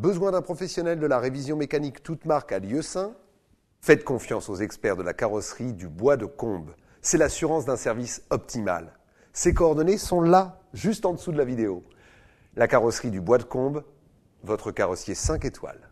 Besoin d'un professionnel de la révision mécanique toute marque à Lieu-Saint Faites confiance aux experts de la carrosserie du bois de combe. C'est l'assurance d'un service optimal. Ces coordonnées sont là, juste en dessous de la vidéo. La carrosserie du bois de combe, votre carrossier 5 étoiles.